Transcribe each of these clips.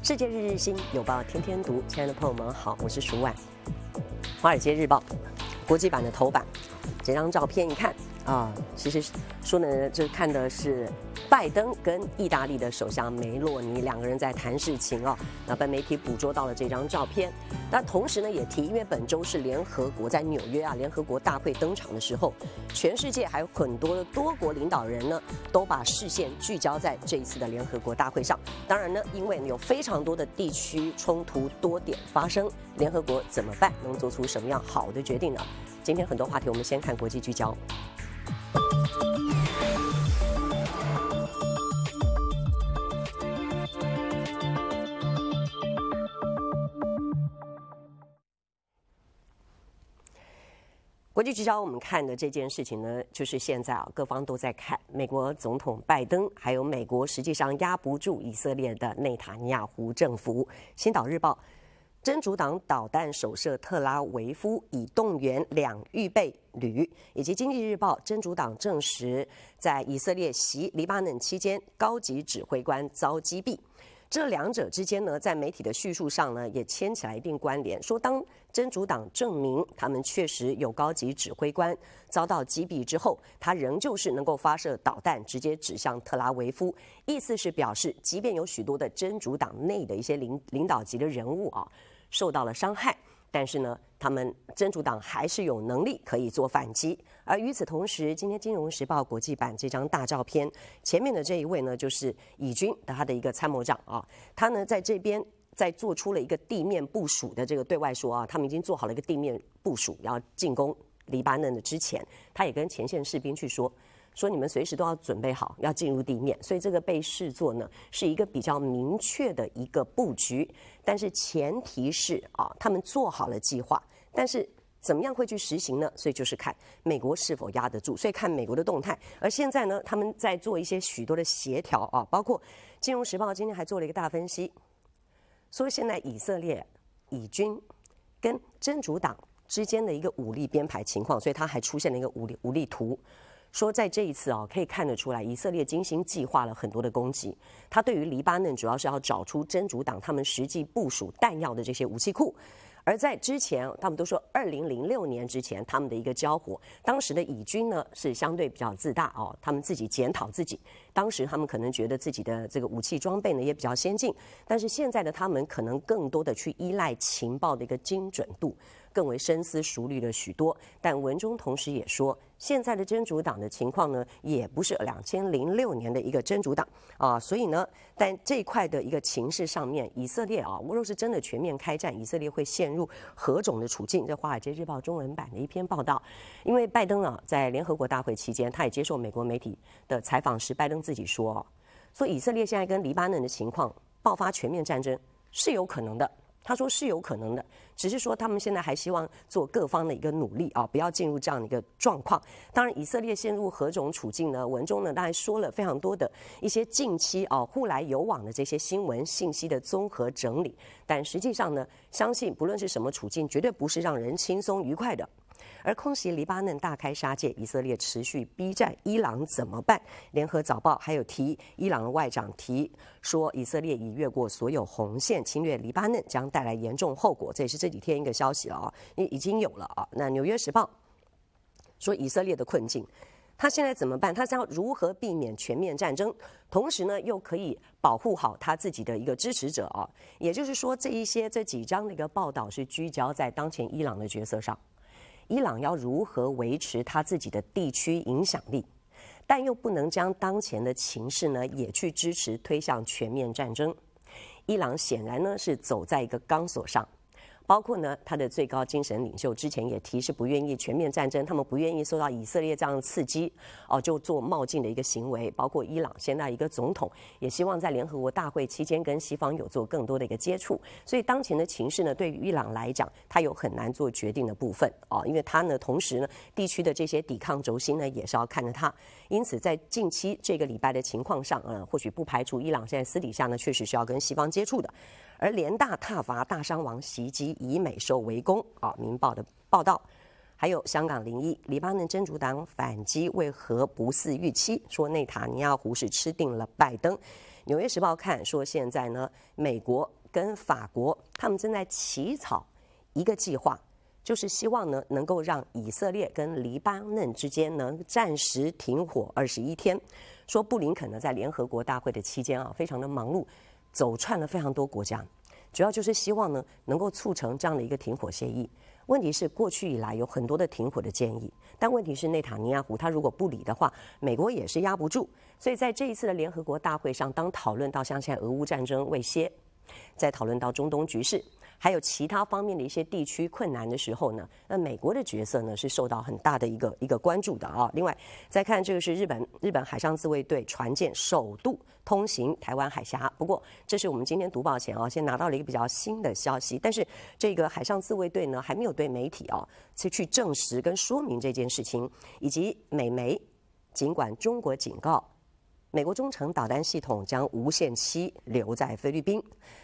世界日日新，有报天天读。亲爱的朋友们，好，我是舒婉。华尔街日报国际版的头版，这张照片一看啊，其实说呢，就看的是。拜登跟意大利的首相梅洛尼两个人在谈事情哦，那被媒体捕捉到了这张照片。那同时呢，也提，因为本周是联合国在纽约啊，联合国大会登场的时候，全世界还有很多的多国领导人呢，都把视线聚焦在这一次的联合国大会上。当然呢，因为有非常多的地区冲突多点发生，联合国怎么办？能做出什么样好的决定呢？今天很多话题，我们先看国际聚焦。国际聚焦，我们看的这件事情呢，就是现在啊，各方都在看美国总统拜登，还有美国实际上压不住以色列的内塔尼亚胡政府。《新岛日报》，真主党导弹首射特拉维夫，已动员两预备旅。以及《经济日报》，真主党证实，在以色列袭黎巴嫩期间，高级指挥官遭击毙。这两者之间呢，在媒体的叙述上呢，也牵起来一定关联。说当真主党证明他们确实有高级指挥官遭到击毙之后，他仍旧是能够发射导弹直接指向特拉维夫，意思是表示，即便有许多的真主党内的一些领领导级的人物啊，受到了伤害。但是呢，他们真主党还是有能力可以做反击。而与此同时，今天《金融时报》国际版这张大照片，前面的这一位呢，就是以军的他的一个参谋长啊，他呢在这边在做出了一个地面部署的这个对外说啊，他们已经做好了一个地面部署，要进攻黎巴嫩的之前，他也跟前线士兵去说。说你们随时都要准备好要进入地面，所以这个被视作呢是一个比较明确的一个布局。但是前提是啊，他们做好了计划，但是怎么样会去实行呢？所以就是看美国是否压得住，所以看美国的动态。而现在呢，他们在做一些许多的协调啊，包括《金融时报》今天还做了一个大分析，说现在以色列以军跟真主党之间的一个武力编排情况，所以他还出现了一个武力武力图。说在这一次啊，可以看得出来，以色列精心计划了很多的攻击。他对于黎巴嫩主要是要找出真主党他们实际部署弹药的这些武器库。而在之前，他们都说二零零六年之前他们的一个交火，当时的以军呢是相对比较自大啊，他们自己检讨自己。当时他们可能觉得自己的这个武器装备呢也比较先进，但是现在的他们可能更多的去依赖情报的一个精准度，更为深思熟虑了许多。但文中同时也说。现在的真主党的情况呢，也不是两千零六年的一个真主党啊，所以呢，但这一块的一个情势上面，以色列啊，无若是真的全面开战，以色列会陷入何种的处境？在《华尔街日报》中文版的一篇报道，因为拜登啊，在联合国大会期间，他也接受美国媒体的采访时，拜登自己说，说以色列现在跟黎巴嫩的情况爆发全面战争是有可能的。他说是有可能的，只是说他们现在还希望做各方的一个努力啊，不要进入这样的一个状况。当然，以色列陷入何种处境呢？文中呢当然说了非常多的一些近期啊互来有往的这些新闻信息的综合整理。但实际上呢，相信不论是什么处境，绝对不是让人轻松愉快的。而空袭黎巴嫩大开杀戒，以色列持续逼战伊朗怎么办？联合早报还有提伊朗的外长提说，以色列已越过所有红线，侵略黎巴嫩将带来严重后果。这也是这几天一个消息了啊，已已经有了啊。那纽约时报说以色列的困境，他现在怎么办？他将如何避免全面战争？同时呢，又可以保护好他自己的一个支持者啊？也就是说，这一些这几张的一个报道是聚焦在当前伊朗的角色上。伊朗要如何维持他自己的地区影响力，但又不能将当前的情势呢也去支持推向全面战争？伊朗显然呢是走在一个钢索上。包括呢，他的最高精神领袖之前也提示不愿意全面战争，他们不愿意受到以色列这样刺激，哦，就做冒进的一个行为。包括伊朗现在一个总统也希望在联合国大会期间跟西方有做更多的一个接触。所以当前的情势呢，对于伊朗来讲，他有很难做决定的部分，哦，因为他呢，同时呢，地区的这些抵抗轴心呢也是要看着他。因此，在近期这个礼拜的情况上，呃，或许不排除伊朗现在私底下呢确实是要跟西方接触的。而联大踏伐大伤亡袭击。以美受围攻啊，《明报》的报道，还有香港零一，黎巴嫩真主党反击为何不似预期？说内塔尼亚胡是吃定了拜登。《纽约时报》看说，现在呢，美国跟法国他们正在起草一个计划，就是希望呢能够让以色列跟黎巴嫩之间能暂时停火二十一天。说布林肯呢在联合国大会的期间啊，非常的忙碌，走串了非常多国家。主要就是希望呢，能够促成这样的一个停火协议。问题是过去以来有很多的停火的建议，但问题是内塔尼亚胡他如果不理的话，美国也是压不住。所以在这一次的联合国大会上，当讨论到像现在俄乌战争未歇，在讨论到中东局势。还有其他方面的一些地区困难的时候呢，那美国的角色呢是受到很大的一个一个关注的啊。另外，再看这个是日本日本海上自卫队船舰首度通行台湾海峡。不过，这是我们今天读报前啊，先拿到了一个比较新的消息。但是，这个海上自卫队呢还没有对媒体啊去去证实跟说明这件事情。以及美媒，尽管中国警告，美国中程导弹系统将无限期留在菲律宾。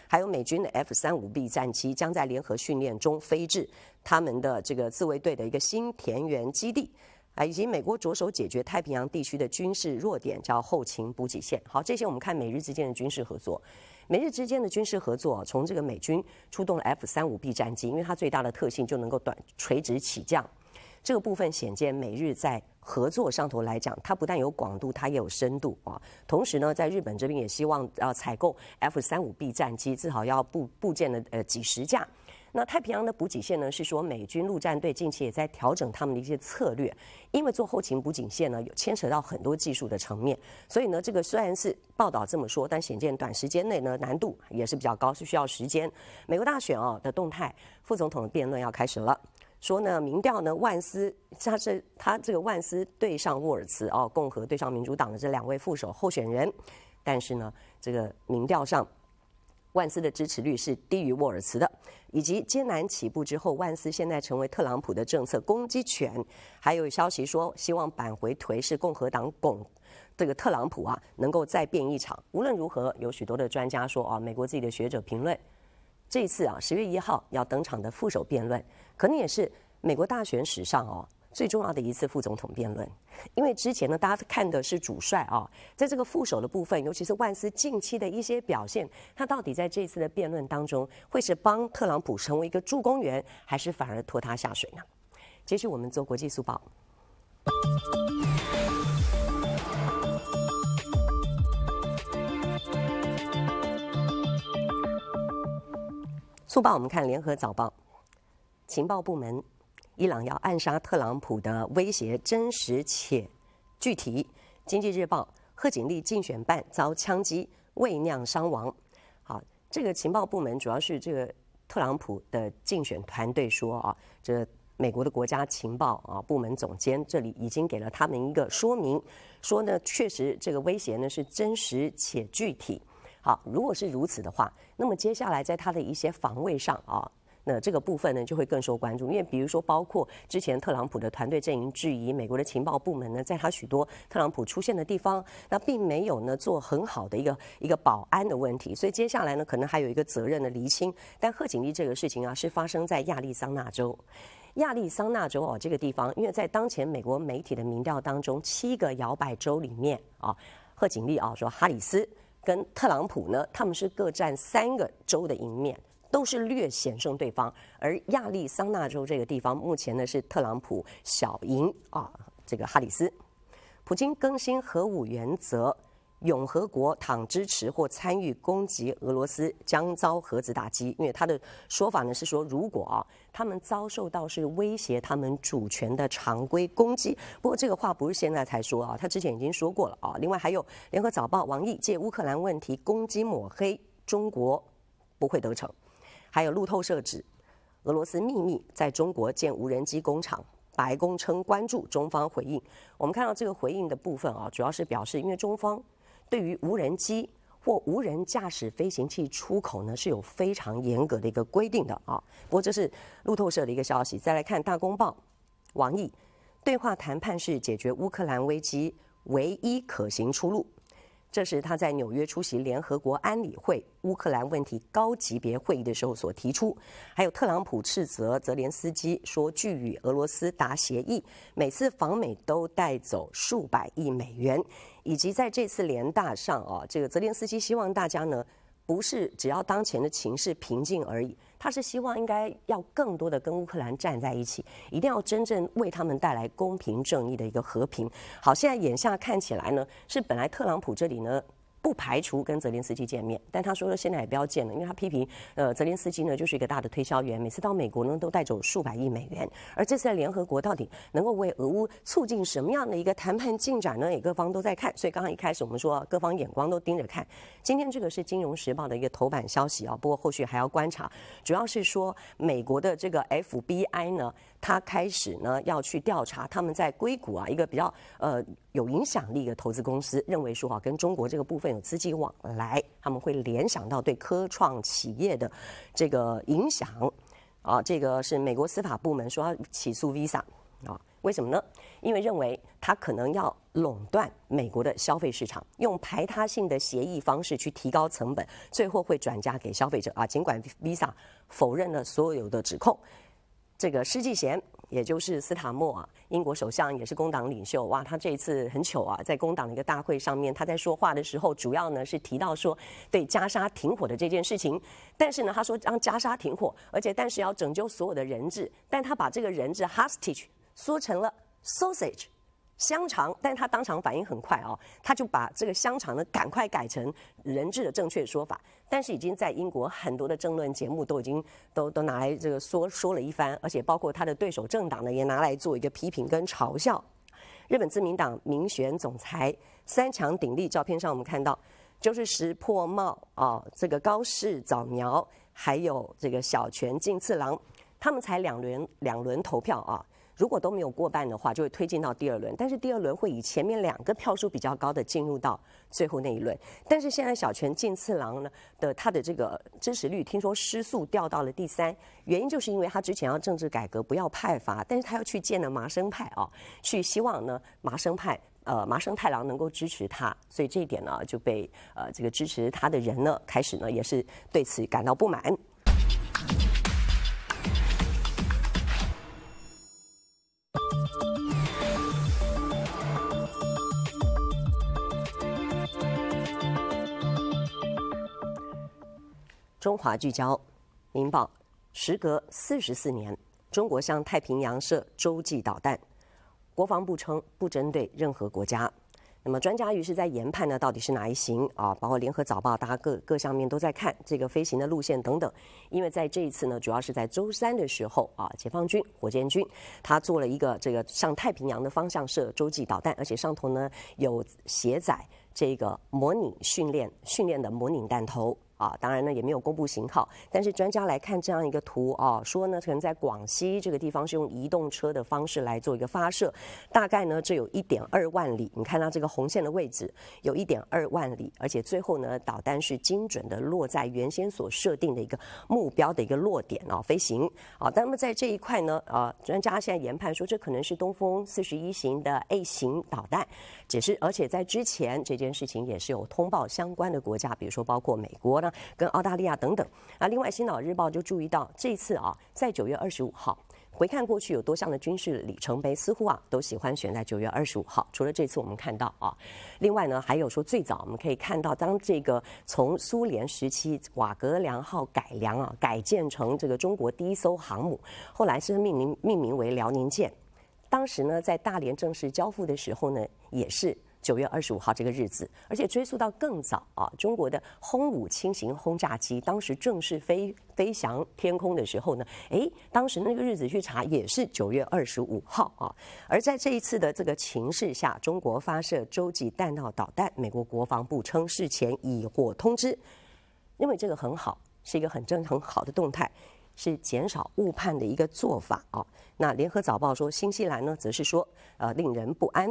还有美军的 F 三五 B 战机将在联合训练中飞至他们的这个自卫队的一个新田园基地，啊，以及美国着手解决太平洋地区的军事弱点，叫后勤补给线。好，这些我们看美日之间的军事合作，美日之间的军事合作，从这个美军出动了 F 三五 B 战机，因为它最大的特性就能够短垂直起降，这个部分显见美日在。合作上头来讲，它不但有广度，它也有深度啊。同时呢，在日本这边也希望呃采购 F 三五 B 战机，至少要布部件的呃几十架。那太平洋的补给线呢，是说美军陆战队近期也在调整他们的一些策略，因为做后勤补给线呢，有牵扯到很多技术的层面。所以呢，这个虽然是报道这么说，但显见短时间内呢难度也是比较高，是需要时间。美国大选啊的动态，副总统的辩论要开始了。说呢，民调呢，万斯他是他这个万斯对上沃尔茨哦，共和对上民主党的这两位副手候选人，但是呢，这个民调上，万斯的支持率是低于沃尔茨的，以及艰难起步之后，万斯现在成为特朗普的政策攻击犬，还有消息说希望扳回颓势，共和党拱这个特朗普啊，能够再变一场。无论如何，有许多的专家说啊，美国自己的学者评论。这一次啊，十月一号要登场的副手辩论，可能也是美国大选史上哦最重要的一次副总统辩论。因为之前呢，大家看的是主帅啊，在这个副手的部分，尤其是万斯近期的一些表现，他到底在这一次的辩论当中，会是帮特朗普成为一个助攻员，还是反而拖他下水呢？接续我们做国际速报。速报，我们看《联合早报》，情报部门，伊朗要暗杀特朗普的威胁真实且具体。《经济日报》，贺锦丽竞选办遭枪击，未酿伤亡。好，这个情报部门主要是这个特朗普的竞选团队说啊，这美国的国家情报啊部门总监这里已经给了他们一个说明，说呢，确实这个威胁呢是真实且具体。好，如果是如此的话，那么接下来在他的一些防卫上啊，那这个部分呢就会更受关注。因为比如说，包括之前特朗普的团队阵营质疑美国的情报部门呢，在他许多特朗普出现的地方，那并没有呢做很好的一个一个保安的问题。所以接下来呢，可能还有一个责任的厘清。但贺锦丽这个事情啊，是发生在亚利桑那州，亚利桑那州哦这个地方，因为在当前美国媒体的民调当中，七个摇摆州里面啊，贺锦丽啊说哈里斯。跟特朗普呢，他们是各占三个州的赢面，都是略险胜对方。而亚利桑那州这个地方，目前呢是特朗普小赢啊，这个哈里斯。普京更新核武原则。永和国倘支持或参与攻击俄罗斯，将遭核子打击。因为他的说法呢是说，如果啊他们遭受到是威胁他们主权的常规攻击，不过这个话不是现在才说啊，他之前已经说过了啊。另外还有联合早报王毅借乌克兰问题攻击抹黑中国不会得逞，还有路透社指俄罗斯秘密在中国建无人机工厂，白宫称关注中方回应。我们看到这个回应的部分啊，主要是表示因为中方。对于无人机或无人驾驶飞行器出口呢，是有非常严格的一个规定的啊。不过这是路透社的一个消息。再来看大公报，王毅，对话谈判是解决乌克兰危机唯一可行出路。这是他在纽约出席联合国安理会乌克兰问题高级别会议的时候所提出。还有特朗普斥责泽连斯基说拒与俄罗斯达协议，每次访美都带走数百亿美元。以及在这次联大上啊，这个泽连斯基希望大家呢。不是只要当前的情势平静而已，他是希望应该要更多的跟乌克兰站在一起，一定要真正为他们带来公平正义的一个和平。好，现在眼下看起来呢，是本来特朗普这里呢。不排除跟泽连斯基见面，但他说现在也不要见了，因为他批评，呃，泽连斯基呢就是一个大的推销员，每次到美国呢都带走数百亿美元。而这次在联合国到底能够为俄乌促进什么样的一个谈判进展呢？也各方都在看。所以刚刚一开始我们说各方眼光都盯着看。今天这个是《金融时报》的一个头版消息啊，不过后续还要观察，主要是说美国的这个 FBI 呢。他开始呢要去调查，他们在硅谷啊一个比较呃有影响力的投资公司，认为说哈跟中国这个部分有资金往来，他们会联想到对科创企业的这个影响啊。这个是美国司法部门说要起诉 Visa 啊，为什么呢？因为认为它可能要垄断美国的消费市场，用排他性的协议方式去提高成本，最后会转嫁给消费者啊。尽管 Visa 否认了所有的指控。这个施继贤，也就是斯塔默啊，英国首相也是工党领袖。哇，他这一次很糗啊，在工党的一个大会上面，他在说话的时候，主要呢是提到说对加沙停火的这件事情。但是呢，他说让加沙停火，而且但是要拯救所有的人质，但他把这个人质 hostage 说成了 sausage。香肠，但是他当场反应很快哦，他就把这个香肠呢赶快改成人质的正确说法。但是已经在英国很多的争论节目都已经都都拿来这个说说了一番，而且包括他的对手政党呢也拿来做一个批评跟嘲笑。日本自民党民选总裁三强鼎立，照片上我们看到，就是石破茂啊，这个高市早苗，还有这个小泉进次郎，他们才两轮两轮投票啊。如果都没有过半的话，就会推进到第二轮。但是第二轮会以前面两个票数比较高的进入到最后那一轮。但是现在小泉进次郎呢的他的这个支持率听说失速掉到了第三，原因就是因为他之前要政治改革不要派阀，但是他要去见了麻生派啊，去希望呢麻生派呃麻生太郎能够支持他，所以这一点呢就被呃这个支持他的人呢开始呢也是对此感到不满。中华聚焦，明报，时隔四十四年，中国向太平洋射洲际导弹，国防部称不针对任何国家。那么专家于是在研判呢，到底是哪一型啊？包括联合早报，大家各各上面都在看这个飞行的路线等等。因为在这一次呢，主要是在周三的时候啊，解放军火箭军他做了一个这个向太平洋的方向射洲际导弹，而且上头呢有携载这个模拟训练训练的模拟弹头。啊，当然呢，也没有公布型号。但是专家来看这样一个图啊，说呢，可能在广西这个地方是用移动车的方式来做一个发射，大概呢，这有一点二万里。你看到这个红线的位置有一点二万里，而且最后呢，导弹是精准的落在原先所设定的一个目标的一个落点啊，飞行啊。那么在这一块呢，啊，专家现在研判说，这可能是东风四十一型的 A 型导弹。只是而且在之前这件事情也是有通报相关的国家，比如说包括美国啦。跟澳大利亚等等啊，另外《新老日报》就注意到，这一次啊，在九月二十五号，回看过去有多项的军事里程碑，似乎啊，都喜欢选在九月二十五号。除了这次，我们看到啊，另外呢，还有说最早我们可以看到，当这个从苏联时期瓦格良号改良啊，改建成这个中国第一艘航母，后来是命名命名为辽宁舰。当时呢，在大连正式交付的时候呢，也是。九月二十五号这个日子，而且追溯到更早啊，中国的轰五轻型轰炸机当时正式飞飞翔天空的时候呢，哎，当时那个日子去查也是九月二十五号啊。而在这一次的这个情势下，中国发射洲际弹道导弹，美国国防部称事前已获通知，认为这个很好，是一个很正很好的动态，是减少误判的一个做法啊。那联合早报说，新西兰呢，则是说呃令人不安。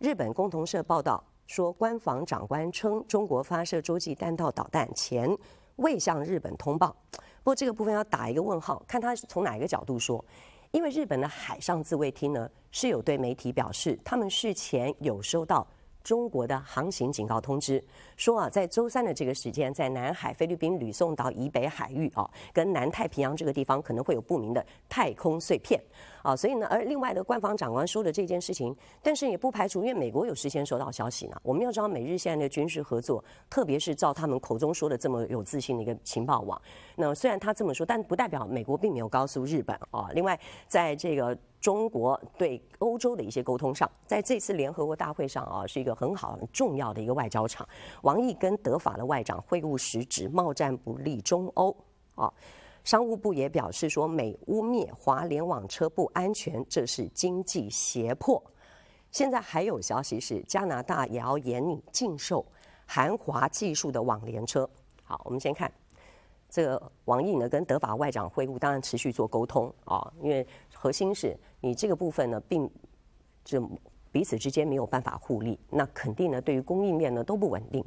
日本共同社报道说，官房长官称中国发射洲际弹道导弹前未向日本通报。不过这个部分要打一个问号，看他是从哪一个角度说。因为日本的海上自卫厅呢是有对媒体表示，他们事前有收到中国的航行警告通知，说啊在周三的这个时间，在南海菲律宾吕宋岛以北海域啊，跟南太平洋这个地方可能会有不明的太空碎片。啊，所以呢，而另外的官方长官说的这件事情，但是也不排除，因为美国有事先收到消息呢。我们要知道，美日现在的军事合作，特别是照他们口中说的这么有自信的一个情报网，那虽然他这么说，但不代表美国并没有告诉日本啊。另外，在这个中国对欧洲的一些沟通上，在这次联合国大会上啊，是一个很好重要的一个外交场。王毅跟德法的外长会晤时指贸战不利中欧啊。商务部也表示说，美污蔑华联网车不安全，这是经济胁迫。现在还有消息是，加拿大也要严令禁售含华技术的网联车。好，我们先看这个王毅呢跟德法外长会晤，当然持续做沟通啊，因为核心是你这个部分呢，并这。彼此之间没有办法互利，那肯定呢，对于供应链呢都不稳定。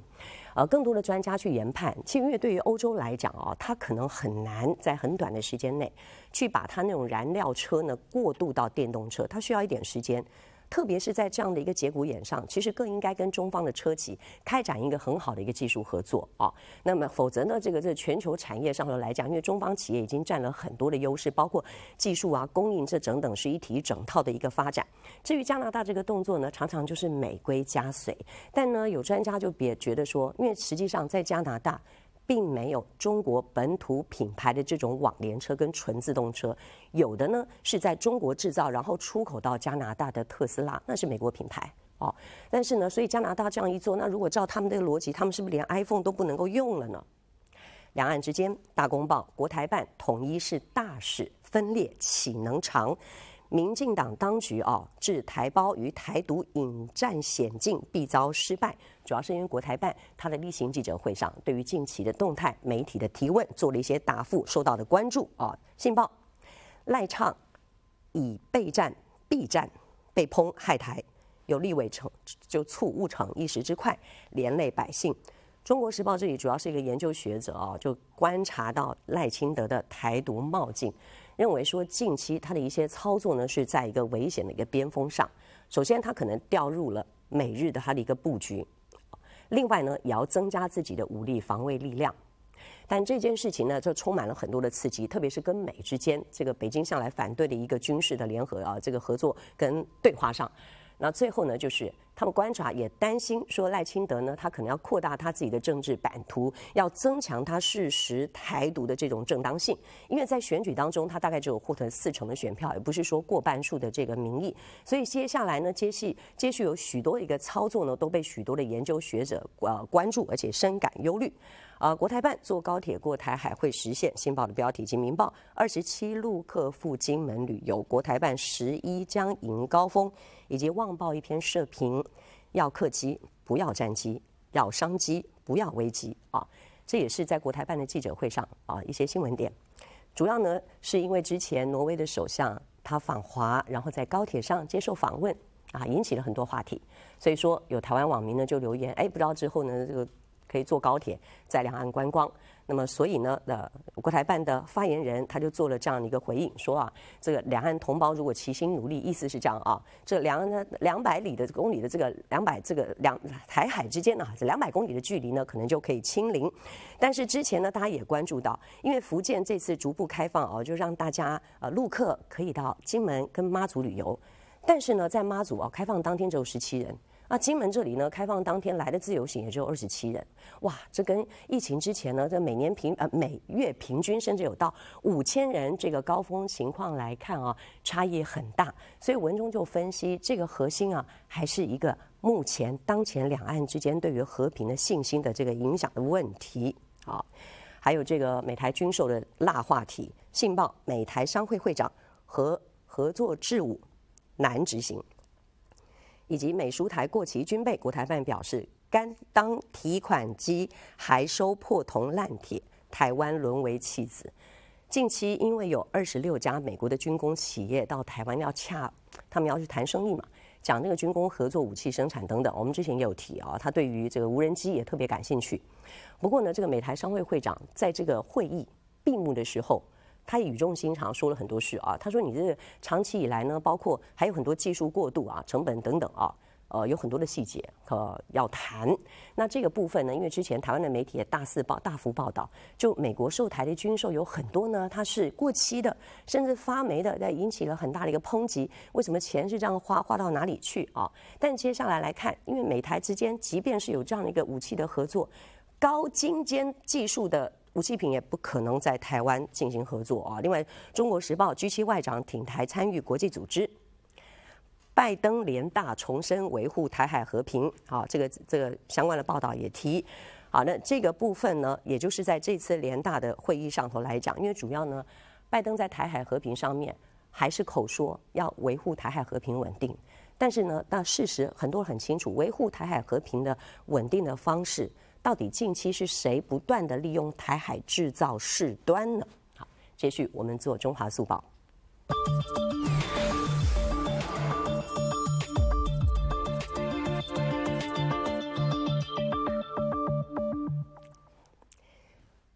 呃，更多的专家去研判，其实因为对于欧洲来讲啊，它可能很难在很短的时间内去把它那种燃料车呢过渡到电动车，它需要一点时间。特别是在这样的一个节骨眼上，其实更应该跟中方的车企开展一个很好的一个技术合作啊。那么否则呢，这个在全球产业上头来讲，因为中方企业已经占了很多的优势，包括技术啊、供应这等等，是一体一整套的一个发展。至于加拿大这个动作呢，常常就是美规加随。但呢，有专家就别觉得说，因为实际上在加拿大。并没有中国本土品牌的这种网联车跟纯自动车，有的呢是在中国制造，然后出口到加拿大的特斯拉，那是美国品牌哦。但是呢，所以加拿大这样一做，那如果照他们的逻辑，他们是不是连 iPhone 都不能够用了呢？两岸之间，大公报国台办统一是大势，分裂岂能长？民进党当局啊，置台胞于台独引战险境，必遭失败。主要是因为国台办他的例行记者会上，对于近期的动态、媒体的提问做了一些答复，受到的关注啊。信报，赖畅以备战必战，被抨害台，有立委成就促误成一时之快，连累百姓。中国时报这里主要是一个研究学者啊，就观察到赖清德的台独冒进，认为说近期他的一些操作呢是在一个危险的一个边锋上。首先，他可能掉入了美日的他的一个布局，另外呢也要增加自己的武力防卫力量。但这件事情呢，就充满了很多的刺激，特别是跟美之间这个北京向来反对的一个军事的联合啊，这个合作跟对话上。那最后呢，就是他们观察也担心说赖清德呢，他可能要扩大他自己的政治版图，要增强他事实台独的这种正当性，因为在选举当中他大概只有获得四成的选票，也不是说过半数的这个民意。所以接下来呢，接续接续有许多一个操作呢，都被许多的研究学者呃关注，而且深感忧虑。啊，国台办坐高铁过台海会实现？新报的标题，及民报二十七路客赴金门旅游，国台办十一将迎高峰，以及旺报一篇社评，要客机不要战机，要商机不要危机啊。这也是在国台办的记者会上啊一些新闻点，主要呢是因为之前挪威的首相他访华，然后在高铁上接受访问啊，引起了很多话题，所以说有台湾网民呢就留言，哎，不知道之后呢这个。可以坐高铁在两岸观光，那么所以呢，呃，国台办的发言人他就做了这样的一个回应，说啊，这个两岸同胞如果齐心努力，意思是这样啊，这两两百里的公里的这个两百这个两台海之间呢，这两百公里的距离呢，可能就可以清零。但是之前呢，大家也关注到，因为福建这次逐步开放哦，就让大家呃陆客可以到金门跟妈祖旅游，但是呢，在妈祖啊开放当天只有十七人。那金门这里呢，开放当天来的自由行也只有二十七人，哇，这跟疫情之前呢，在每年平呃每月平均甚至有到五千人这个高峰情况来看啊，差异很大。所以文中就分析，这个核心啊，还是一个目前当前两岸之间对于和平的信心的这个影响的问题。好，还有这个美台军售的辣话题。信报，美台商会会长和合作治武难执行。以及美苏台过期军备，国台办表示，甘当提款机，还收破铜烂铁，台湾沦为棋子。近期因为有二十六家美国的军工企业到台湾要洽，他们要去谈生意嘛，讲那个军工合作、武器生产等等。我们之前也有提啊，他对于这个无人机也特别感兴趣。不过呢，这个美台商会会长在这个会议闭幕的时候。他语重心长说了很多事啊，他说你这长期以来呢，包括还有很多技术过渡啊、成本等等啊，呃，有很多的细节呃要谈。那这个部分呢，因为之前台湾的媒体也大肆报、大幅报道，就美国售台的军售有很多呢，它是过期的，甚至发霉的，在引起了很大的一个抨击。为什么钱是这样花，花到哪里去啊？但接下来来看，因为美台之间即便是有这样的一个武器的合作，高精尖技术的。武器品也不可能在台湾进行合作啊！另外，《中国时报》：G7 外长挺台参与国际组织，拜登联大重申维护台海和平。好，这个这个相关的报道也提。好，那这个部分呢，也就是在这次联大的会议上头来讲，因为主要呢，拜登在台海和平上面还是口说要维护台海和平稳定，但是呢，那事实很多人很清楚，维护台海和平的稳定的方式。到底近期是谁不断的利用台海制造事端呢？好，继续我们做中华速报。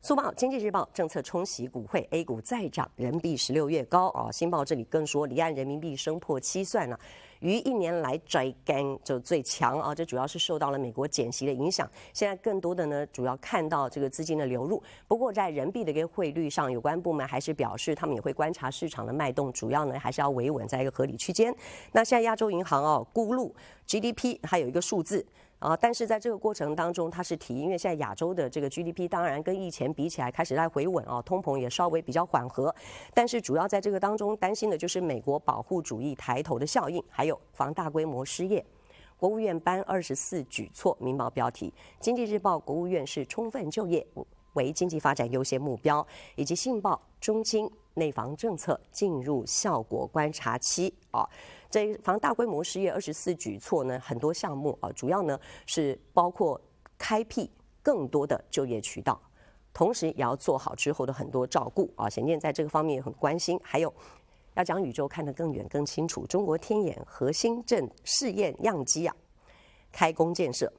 速报：经济日报政策冲洗股汇，A 股再涨，人民币十六月高哦。新报这里更说，离岸人民币升破七算呢，于一年来追 n 就最强啊。这主要是受到了美国减息的影响。现在更多的呢，主要看到这个资金的流入。不过在人民币的一个汇率上，有关部门还是表示，他们也会观察市场的脉动，主要呢还是要维稳在一个合理区间。那现在亚洲银行啊，咕布 GDP 还有一个数字。啊，但是在这个过程当中，它是提，因为现在亚洲的这个 GDP，当然跟疫情比起来开始在回稳啊，通膨也稍微比较缓和，但是主要在这个当中担心的就是美国保护主义抬头的效应，还有防大规模失业。国务院颁二十四举措，明报标题，经济日报，国务院是充分就业为经济发展优先目标，以及信报、中青。内防政策进入效果观察期啊，这防大规模失业二十四举措呢，很多项目啊，主要呢是包括开辟更多的就业渠道，同时也要做好之后的很多照顾啊。显念在这个方面也很关心，还有要将宇宙看得更远更清楚，中国天眼核心镇试验样机啊开工建设。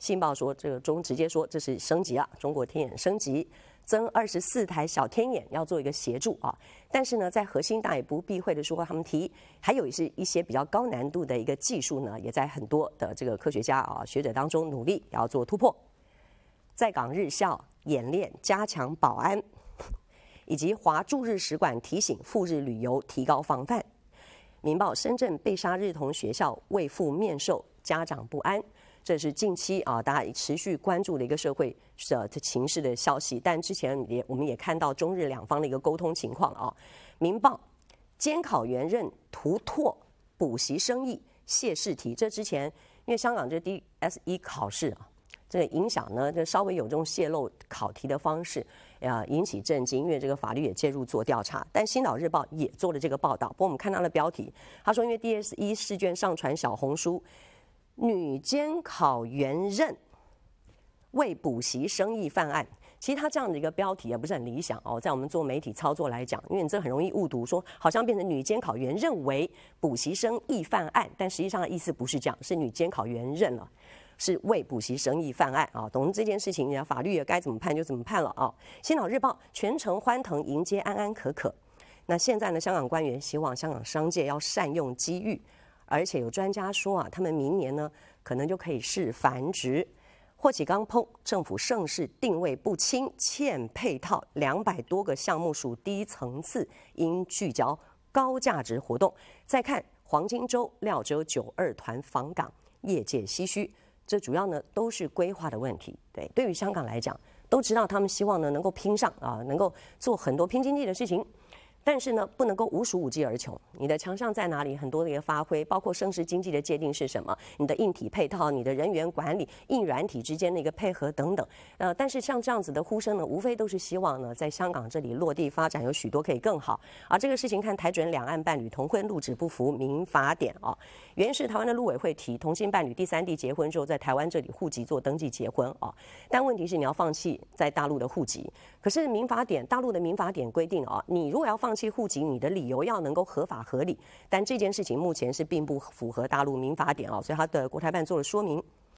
信报说，这个中直接说这是升级啊，中国天眼升级。增二十四台“小天眼”要做一个协助啊，但是呢，在核心大也不避讳的说，他们提还有是一些比较高难度的一个技术呢，也在很多的这个科学家啊学者当中努力要做突破。在港日校演练加强保安，以及华驻日使馆提醒赴日旅游提高防范。《明报》深圳被杀日童学校未赴面授，家长不安。这是近期啊，大家持续关注的一个社会的情势的消息。但之前也我们也看到中日两方的一个沟通情况啊。《民报》监考员任图拓补习生意泄试题，这之前因为香港这 D S E 考试啊，这个影响呢就稍微有这种泄露考题的方式，啊引起震惊，因为这个法律也介入做调查。但《新岛日报》也做了这个报道，不过我们看到了标题，他说因为 D S E 试卷上传小红书。女监考员任为补习生意犯案，其实他这样的一个标题也不是很理想哦，在我们做媒体操作来讲，因为你这很容易误读，说好像变成女监考员认为补习生意犯案，但实际上的意思不是这样，是女监考员认了，是为补习生意犯案啊。懂这件事情，人家法律也该怎么判就怎么判了啊。《新导日报》全程欢腾迎接安安可可。那现在呢，香港官员希望香港商界要善用机遇。而且有专家说啊，他们明年呢可能就可以试繁殖。霍启刚碰政府盛世定位不清，欠配套，两百多个项目属低层次，应聚焦高价值活动。再看黄金周，料只有九二团访港，业界唏嘘。这主要呢都是规划的问题。对，对于香港来讲，都知道他们希望呢能够拼上啊，能够做很多拼经济的事情。但是呢，不能够无鼠无鸡而穷。你的强项在哪里？很多的一个发挥，包括生食经济的界定是什么？你的硬体配套，你的人员管理，硬软体之间的一个配合等等。呃，但是像这样子的呼声呢，无非都是希望呢，在香港这里落地发展，有许多可以更好。而这个事情看台准，两岸伴侣同婚录指不符民法典啊。原是台湾的陆委会提同性伴侣第三地结婚之后，在台湾这里户籍做登记结婚啊。但问题是你要放弃在大陆的户籍，可是民法典大陆的民法典规定啊，你如果要放。迁户籍，你的理由要能够合法合理，但这件事情目前是并不符合大陆民法典啊，所以他的国台办做了说明。